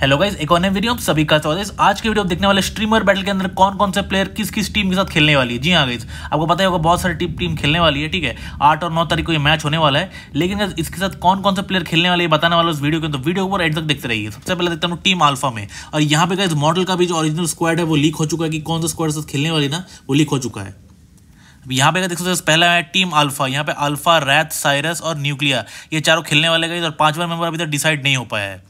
hello guys एक और नए वीडियो आप सभी का स्वागत है आज के वीडियो देखने वाले स्ट्रीमर बैटल के अंदर कौन कौन से प्लेयर किस किस टीम के साथ खेलने वाली है जी हाँ गाइज आपको पता ही होगा बहुत सारी टीम टीम खेलने वाली है ठीक है आठ और नौ तारीख को ये मैच होने वाला है लेकिन इसके साथ कौन कौन से प्लेयर खेलने वाले बताने वाला उस वीडियो के तो वीडियो पर एंड तक देखते रहिए सबसे पहले देखता हूँ टीम आल्फा में और यहाँ पे गाइज मॉडल का भी जो ऑरिजिनल स्क्वाड है वो लीक हो चुका है कि कौन सा स्क्वाड साथ खेलने वाली ना वो लीक हो चुका है यहाँ पे देख सकते हो पहला है टीम अल्फा यहाँ पे अल्फा रैथ साइरस और न्यूक्लिया ये चारों खेलने वाले गए और पांचवा मेंबर अभी तक डिसाइड नहीं हो पाया है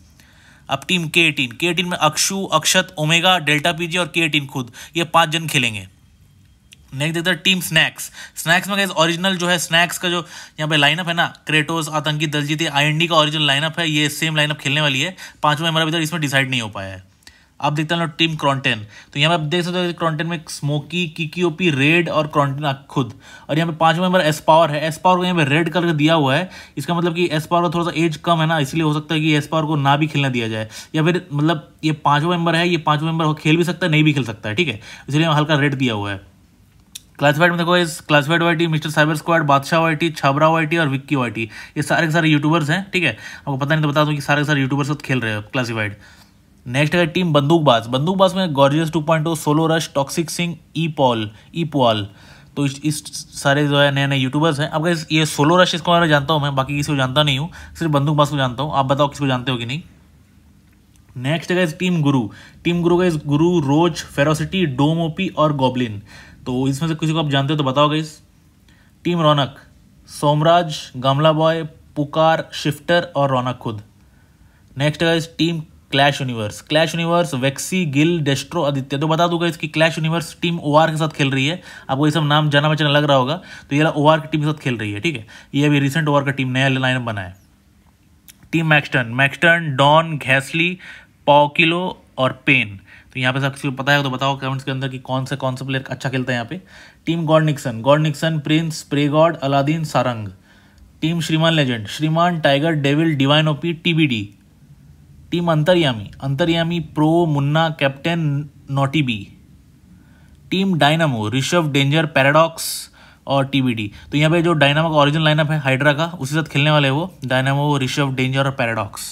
अब टीम के एटीन के एटीन में Akshu Akshat omega delta PG और के एटीन खुद ये पांच जन खेलेंगे नेक्स्ट देखते हैं टीम स्नैक्स स्नैक्स में गैस ओरिजिनल जो है स्नैक्स का जो यहाँ पे लाइनअप है ना क्रेटोस आतंकी दलजीत आईएनडी का ओरिजिनल लाइनअप है ये सेम लाइनअप खेलने वाली है पांचवा हमारा अभी तक इसमें डिसाइड नहीं हो पाया है अब देखते हैं टीम क्रॉन्टेन तो यहाँ पे आप देख सकते हो क्रॉन्टेन में स्मोकी किकीओपी रेड और क्रॉन्टेन खुद और यहाँ पे मेंबर एस पावर है एस पावर को यहाँ पे रेड कलर दिया हुआ है इसका मतलब कि एस पावर का थोड़ा सा एज कम है ना इसलिए हो सकता है कि एस पावर को ना भी खेलना दिया जाए या फिर मतलब ये पांचवा मेंबर है ये पांचवा मेंबर खेल भी सकता है नहीं भी खेल सकता है ठीक है इसलिए हल्का रेड दिया हुआ है क्लासिफाइड में देखो इस classified Y mister cyber squad Badshah Y Chhabra Y और विक्की वाई ये सारे के सारे यूट्यूबर्स हैं ठीक है आपको पता नहीं तो बता दूँ कि सारे के सारे यूट्यूबर्स खेल रहे हो क्लासिफाइड नेक्स्ट है टीम बंदूकबाज बंदूकबाज में gorgeous two point solo rush toxic Singh E Paul E Paul तो इस, इस सारे जो है नए नए यूट्यूबर्स हैं अब ये सोलो रश इसको मैं जानता हूँ मैं बाकी किसी को जानता नहीं हूँ सिर्फ बंदूकबाज को जानता हूँ आप बताओ किसी को जानते हो कि नहीं नेक्स्ट है टीम गुरु टीम गुरु का इस गुरु रोज फेरोसिटी डोमोपी और गोबलिन तो इसमें से किसी को आप जानते हो तो बताओ इस टीम रौनक सोमराज गमला बॉय पुकार शिफ्टर और रौनक खुद नेक्स्ट है team clash universe clash universe Vexy Gill Destro Aditya तो बता दूंगा इसकी क्लैश यूनिवर्स टीम ओ के साथ खेल रही है आपको ये सब नाम जाना बचाना लग रहा होगा तो ये ओ की टीम के साथ खेल रही है ठीक है ये अभी रिसेंट ओ का टीम नया लाइन बना है टीम मैक्सटन मैक्सटन डॉन घैसली पॉकिलो और पेन तो यहाँ पे सब किसी को पता है तो बताओ कमेंट्स के अंदर कि कौन से कौन से प्लेयर अच्छा खेलता है यहाँ पे team God Nixon God Nixon Prince प्रेगॉड Aladdin Sarang team Shriman legend Shriman tiger devil divine OP TBD team Antaryami Antaryami pro Munna captain naughty B team dynamo Rishabh danger paradox और टीबीडी तो यहाँ पे जो डायनामो का ओरिजिन लाइनअप है हाइड्रा का उसी साथ खेलने वाले वो डायनामो ऋषभ डेंजर और पैराडॉक्स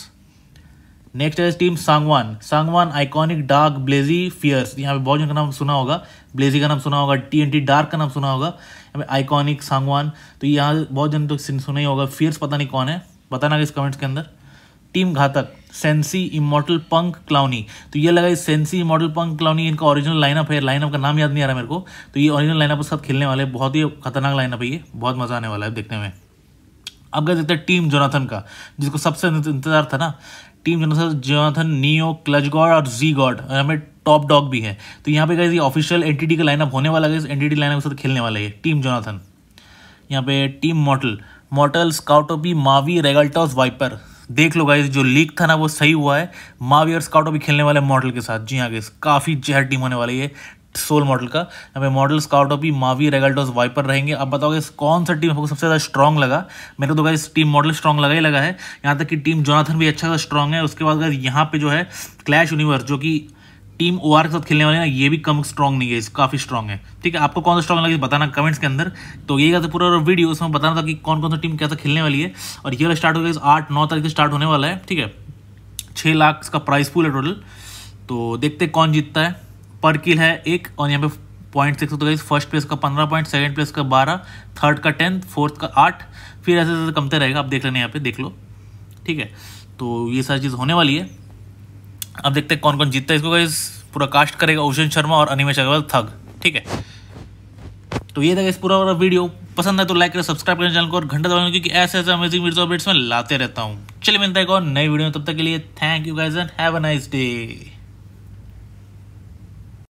नेक्स्ट है team Sangwan Sangwan iconic dark Blazy fierce यहाँ पे बहुत जन का नाम सुना होगा ब्लेजी का नाम सुना होगा टी डार्क का नाम सुना होगा यहाँ पे आइकॉनिक सांगवान तो यहाँ बहुत जन तो सुना ही होगा फियर्स पता नहीं कौन है बताना इस कमेंट्स के अंदर टीम घातक सेंसी इमोटल पंक क्लाउनी तो ये लगा सेंसी इमोटल पंक क्लाउनी इनका ओरिजिनल लाइनअप है लाइनअप का नाम याद नहीं आ रहा मेरे को तो ये ओरिजिनल लाइनअप के साथ खेलने वाले बहुत ही खतरनाक लाइनअप है ये बहुत मजा आने वाला है देखने में अब गए देखते हैं टीम जोनाथन का जिसको सबसे इंतजार था ना team Jonathan Jonathan neo clutch God और जी गॉड और हमें टॉप डॉग भी है तो यहाँ पे गए ऑफिशियल ऑफिशियल टी का लाइनअप होने वाला है इस एनटीटी लाइनअप के साथ खेलने वाला है टीम जोनाथन यहाँ पे team mortal mortal scout OP Mavi Regaltos viper देख लो गाइज जो लीक था ना वो सही हुआ है मावी और स्काउटो भी खेलने वाले मॉडल के साथ जी हाँ गाइज काफ़ी जहर टीम होने वाली है सोल मॉडल का यहाँ पे मॉडल स्काउट भी मावी रेगल्डोस वाइपर रहेंगे अब बताओगे कौन सा टीम आपको सबसे ज़्यादा स्ट्रॉन्ग लगा मेरे को तो गाइस टीम मॉडल स्ट्रॉन्ग लगा ही लगा है यहाँ तक कि टीम जोनाथन भी अच्छा सा स्ट्रॉन्ग है उसके बाद गाइस यहाँ पे जो है क्लैश यूनिवर्स जो कि टीम ओ के साथ खेलने वाले ना ये भी कम स्ट्रॉन्ग नहीं है काफ़ी स्ट्रॉन्ग है ठीक है आपको कौन सा स्ट्रॉन्ग लगे बताना कमेंट्स के अंदर तो ये था पूरा वीडियो उसमें बताना था कि कौन कौन सा टीम कैसा खेलने वाली है और ये स्टार्ट स्टार्ट होगा आठ नौ तारीख से स्टार्ट होने वाला है ठीक है छः लाख इसका प्राइस पूल है टोटल तो देखते कौन जीतता है पर किल है एक और यहाँ पे पॉइंट सिक्स तो गई फर्स्ट प्लेस का पंद्रह पॉइंट सेकेंड प्लेस का बारह थर्ड का टेंथ फोर्थ का आठ फिर ऐसे ऐसे कमते रहेगा आप देख लेना यहाँ पे देख लो ठीक है तो ये सारी चीज़ होने वाली है अब देखते हैं कौन कौन जीतता है इसको गाइज पूरा कास्ट करेगा ओशन शर्मा और अनिमेश अग्रवाल थग ठीक है तो ये था इस पूरा वाला वीडियो पसंद है तो लाइक करें सब्सक्राइब करें चैनल को और घंटा दबाएंगे क्योंकि ऐसे ऐसे अमेजिंग वीडियो अपडेट्स में लाते रहता हूँ चलिए मिलता है एक और नई वीडियो में तब तक के लिए thank you guys and have a nice day